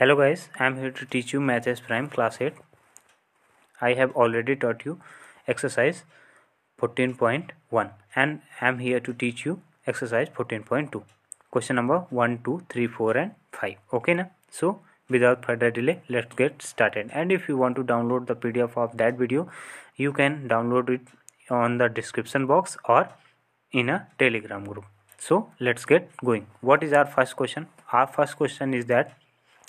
hello guys i am here to teach you Maths prime class 8 i have already taught you exercise 14.1 and i am here to teach you exercise 14.2 question number 1 2 3 4 and 5 okay na so without further delay let's get started and if you want to download the pdf of that video you can download it on the description box or in a telegram group so let's get going what is our first question our first question is that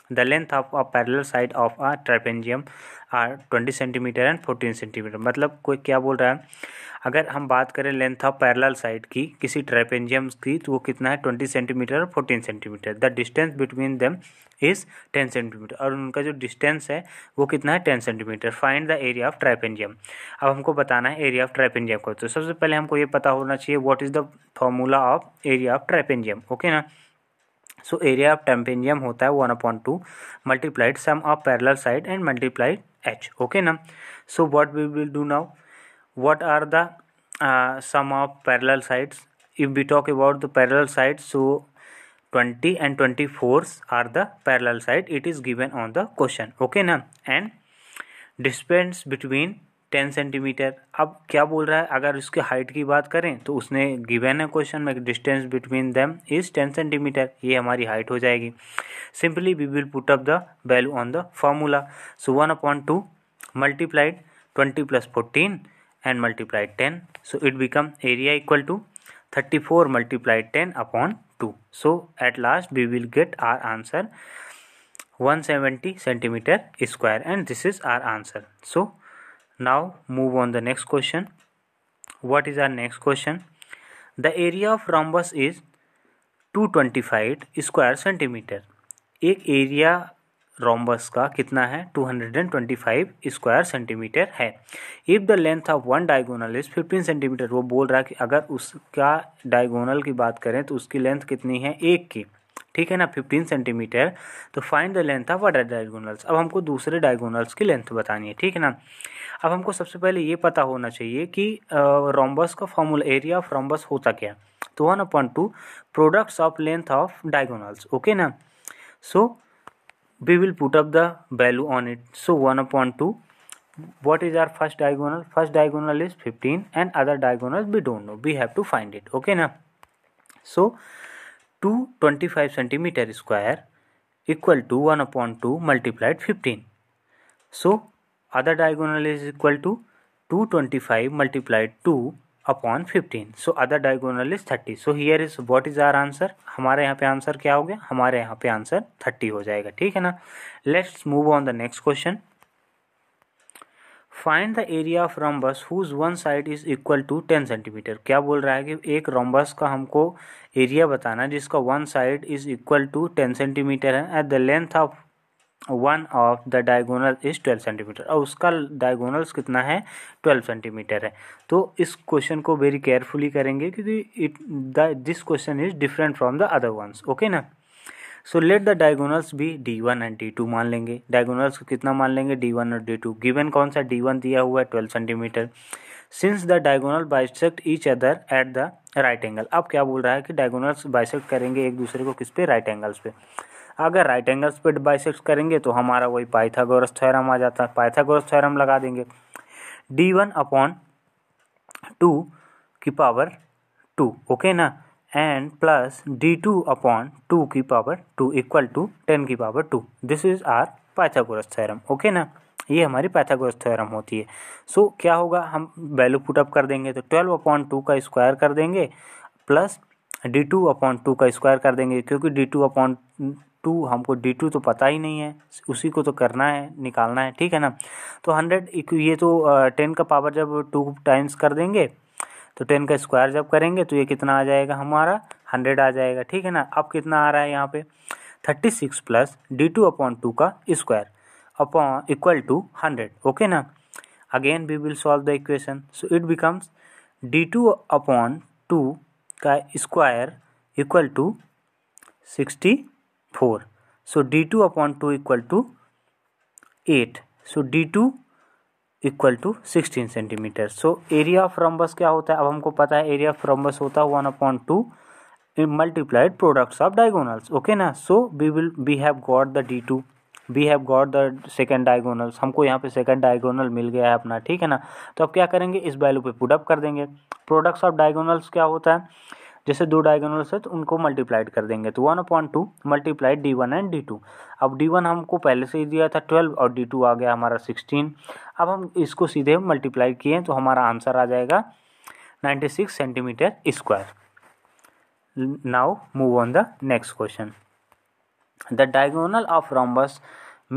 The length of a parallel side of a trapezium are twenty centimetre and fourteen centimetre मतलब कोई क्या बोल रहा है अगर हम बात करें लेंथ ऑफ पैरल साइड की किसी ट्रेपेंजियम की तो वो कितना है ट्वेंटी सेंटीमीटर और fourteen centimetre the distance between them is ten centimetre और उनका जो डिस्टेंस है वो कितना है ten centimetre find the area of trapezium अब हमको बताना है एरिया ऑफ ट्राइपेंजियम को तो सबसे पहले हमको ये पता होना चाहिए what is the formula of area of trapezium okay ना so area of tympanum होता है one two two multiplied sum of parallel side and multiplied h okay ना so we we will do now are are the sum of sides? Sides if we talk about the parallel sides so 20 and 24 are the parallel side it is given on the question okay now and distance between ten centimetre अब क्या बोल रहा है अगर उसकी height की बात करें तो उसने गिवेन है क्वेश्चन में distance between them is ten centimetre ये हमारी हाइट हो जाएगी simply we will put up the value on the formula so one upon two multiplied twenty plus fourteen and multiplied ten so it become area equal to thirty four multiplied ten upon two so at last we will get our answer one seventy centimetre square and this is our answer so now move on the next question what is our next question the area of rhombus is 225 square centimetre एक area rhombus का कितना है 225 square centimetre है if the length of one diagonal is 15 centimetre वो बोल रहा है कि अगर उसका डायगोनल की बात करें तो उसकी लेंथ कितनी है एक की ठीक है ना फिफ्टीन सेंटीमीटर तो find the length of other diagonals अब हमको दूसरे डायगोनल्स की लेंथ बतानी है ठीक है ना अब हमको सबसे पहले ये पता होना चाहिए कि रोम्बस का फॉर्मूला एरिया ऑफ रोम्बस होता क्या तो one upon two products of length of diagonals okay ना so will put up the value on it so one 1 two what is our first diagonal first diagonal is fifteen and other other we don't know we have to find it okay ना so so two twenty five centimetre square equal to one upon two multiplied fifteen so other diagonal is equal to two twenty five multiplied two upon fifteen so other diagonal is thirty so here is what is our answer हमारे यहाँ पे answer क्या हो गया हमारे यहाँ पे answer thirty हो जाएगा ठीक है ना let's move on the next question find the area of rhombus whose one side is equal to ten centimetre क्या बोल रहा है कि एक रॉम्बस का हमको एरिया बताना जिसका one side is equal to ten centimetre है at the length of one of the diagonal is twelve centimetre और उसका डायगोनल्स कितना है ट्वेल्व सेंटीमीटर है तो इस क्वेश्चन को वेरी केयरफुली करेंगे क्योंकि it the this question is different from the other ones okay ना सो लेट द डायगोनल्स भी d one and d two मान लेंगे डायगोनल्स को कितना मान लेंगे डी वन और डी टू गिवन कौन सा डी वन दिया हुआ है twelve centimetre since the diagonal bisect each other at the right angle अब क्या बोल रहा है कि डायगोनल्स बाइसेक्ट करेंगे एक दूसरे को किस पे राइट एंगल्स पे अगर राइट एंगल्स पे बाइसेक्ट करेंगे तो हमारा वही पाइथागोरस थ्योरम आ जाता है पाइथागोरस थ्योरम लगा देंगे डी वन अपॉन टू की पावर टू ओके ना and plus d two upon two की power two equal to ten की power two this is our Pythagoras theorem okay ना ये हमारी पैथागोरस थ्योरम होती है सो so, क्या होगा हम वैल्यू पुट अप कर देंगे तो ट्वेल्व अपॉन टू का स्क्वायर कर देंगे plus d two upon two का स्क्वायर कर देंगे क्योंकि डी टू अपॉन टू हमको डी टू तो पता ही नहीं है उसी को तो करना है निकालना है ठीक है ना तो हंड्रेड ये तो टेन का पावर जब टू टाइम्स कर देंगे तो टेन का स्क्वायर जब करेंगे तो ये कितना आ जाएगा हमारा हंड्रेड आ जाएगा ठीक है ना अब कितना आ रहा है यहाँ पे thirty six plus d two upon two का square upon equal to hundred okay ना again we will solve the equation so it becomes d two upon two का square equal to sixty four so d two upon two equal to eight so d two equal to sixteen centimetre so area of rhombus क्या होता है अब हमको पता है area of rhombus होता है one upon two multiplied products of diagonals okay ना so we will we have got the d two we have got the second diagonals हमको यहाँ पे सेकेंड डायगोनल मिल गया है अपना ठीक है ना तो अब क्या करेंगे इस वैल्यू पे अप कर देंगे प्रोडक्ट्स ऑफ डायगोनल्स क्या होता है जैसे दो डायगोनल्स है तो उनको मल्टीप्लाइड कर देंगे तो one upon two multiplied d one and d two अब डी वन हमको पहले से ही दिया था ट्वेल्व और डी टू आ गया हमारा सिक्सटीन अब हम इसको सीधे मल्टीप्लाई किए तो हमारा आंसर आ जाएगा ninety six centimetre square now move on the next question the diagonal of rhombus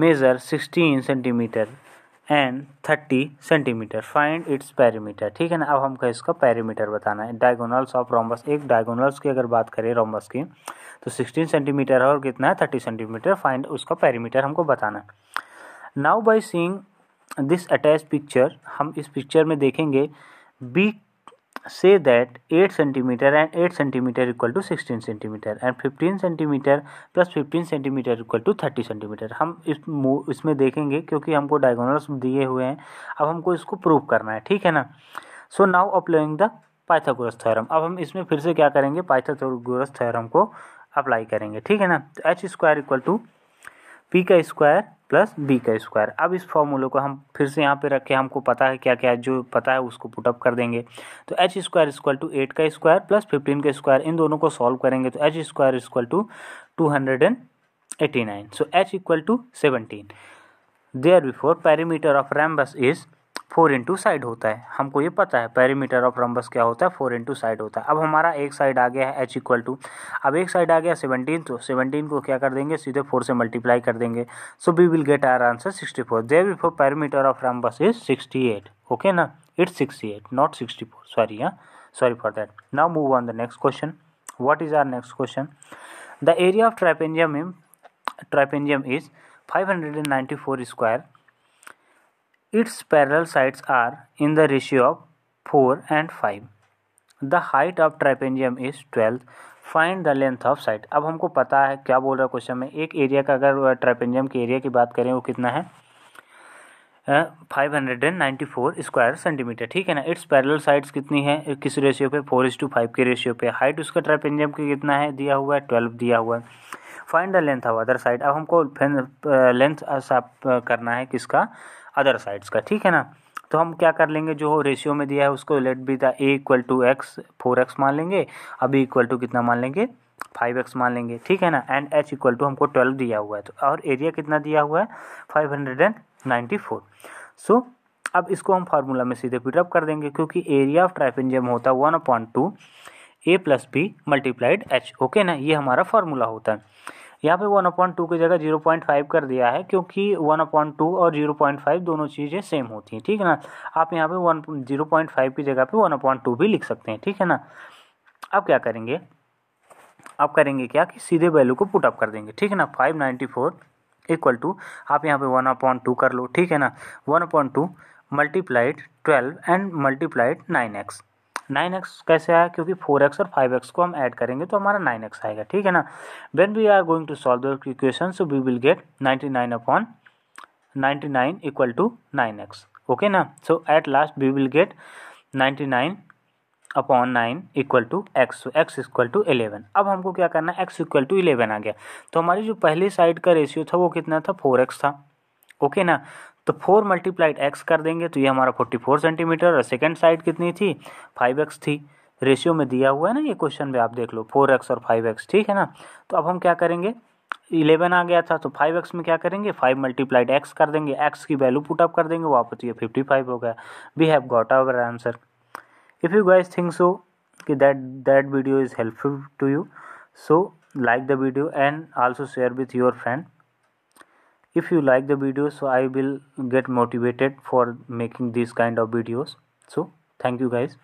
measure sixteen centimetre and thirty centimetre find its perimeter ठीक है ना अब हमको इसका पैरीमीटर बताना है डायगोनल्स ऑफ रोम्बस एक डायगोनल्स की अगर बात करें रोमबस की तो सिक्सटीन सेंटीमीटर है और कितना है थर्टी सेंटीमीटर फाइंड उसका पैरीमीटर हमको बताना है now by seeing this attach picture हम इस पिक्चर में देखेंगे be say that 8 centimetre and 8 centimetre equal to 16 centimetre and 15 centimetre plus 15 centimetre equal to 30 centimetre हम इस इसमें देखेंगे क्योंकि हमको डायगोनल्स दिए हुए हैं अब हमको इसको प्रूव करना है ठीक है ना so now applying the Pythagoras theorem अब हम इसमें फिर से क्या करेंगे पाइथागोरस थ्योरम को अप्लाई करेंगे ठीक है ना तो h square equal to p का स्क्वायर प्लस बी का स्क्वायर अब इस फॉर्मूले को हम फिर से यहाँ पे रख के हमको पता है क्या क्या जो पता है उसको पुटअप कर देंगे तो h square equal to eight का स्क्वायर प्लस फिफ्टीन का स्क्वायर इन दोनों को सॉल्व करेंगे तो h square equal to two hundred and eighty nine so h equal to seventeen therefore perimeter of rhombus is four into side होता है हमको ये पता है पेरीमीटर ऑफ रम्बस क्या होता है फोर इंटू साइड होता है अब हमारा एक साइड आ गया है एच इक्वल टू अब एक साइड आ गया सेवनटीन तो सेवनटीन को क्या कर देंगे सीधे फोर से मल्टीप्लाई कर देंगे so we will get our answer sixty four therefore perimeter of rhombus is sixty eight okay ना it's sixty eight not sixty four sorry हाँ sorry for move on the next question what is our next question the area of question इम trapezium is five hundred and ninety four square Its parallel sides are in the ratio of 4 and 5. The height of trapezium is 12. Find the length of side अब हमको पता है क्या बोल रहा है question में एक एरिया का अगर ट्रेपेंजियम के एरिया की बात करें वो कितना है five hundred and ninety four square centimetre ठीक है ना इट्स पैरेलल साइड्स कितनी है किस रेशियो पे फोर इज टू फाइव के रेशियो पे हाइट उसका ट्रेपेंजियम की कितना है दिया हुआ है ट्वेल्व दिया हुआ है find the length of other side अब हमको लेंथ करना है किसका अदर साइड्स का ठीक है ना तो हम क्या कर लेंगे जो रेशियो में दिया है उसको let be the a equal to x four x मान लेंगे अभी इक्वल टू कितना मान लेंगे फाइव एक्स मान लेंगे ठीक है ना एंड एच इक्वल टू हमको ट्वेल्व दिया हुआ है तो और एरिया कितना दिया हुआ है five hundred and ninety four so अब इसको हम फार्मूला में सीधे पिटअप कर देंगे क्योंकि एरिया ऑफ ट्राइपेंजियम होता है one upon two a plus b multiplied h okay ना ये हमारा फार्मूला होता है यहाँ पे वन अपॉइंट टू की जगह जीरो पॉइंट फाइव कर दिया है क्योंकि वन अपॉइंट टू और जीरो पॉइंट फाइव दोनों चीज़ें सेम होती हैं ठीक है ना आप यहाँ पे वन जीरो पॉइंट फाइव की जगह पे वन अपॉइंट टू भी लिख सकते हैं ठीक है ना अब क्या करेंगे अब करेंगे क्या कि सीधे वैल्यू को पुटअप कर देंगे ठीक है ना five ninety four equal to आप यहाँ पे वन अपॉइंट टू कर लो ठीक है ना one upon two multiplied twelve and multiplied nine x nine x कैसे आया क्योंकि फोर एक्स और फाइव एक्स को हम ऐड करेंगे तो हमारा नाइन एक्स आएगा ठीक है ना when we are going to solve the equation so we will get ninety nine upon ninety nine equal to nine x okay ना so at last we will get ninety nine upon nine equal to x x equal to eleven अब हमको क्या करना है x equal to eleven आ गया तो हमारी जो पहली साइड का रेशियो था वो कितना था फोर एक्स था ओके okay ना तो फोर मल्टीप्लाइड एक्स कर देंगे तो ये हमारा फोर्टी फोर सेंटीमीटर और सेकेंड साइड कितनी थी फाइव एक्स थी रेशियो में दिया हुआ है ना ये क्वेश्चन में आप देख लो फोर एक्स और फाइव एक्स ठीक है ना तो अब हम क्या करेंगे इलेवन आ गया था तो फाइव एक्स में क्या करेंगे फाइव मल्टीप्लाइड एक्स कर देंगे एक्स की वैल्यू पुट अप कर देंगे वापस ये फिफ्टी फाइव हो गया we have got our answer if you guys think so कि that that video is helpful to you so like the video and also share with your friend if you like the video so i will get motivated for making these kind of videos so thank you guys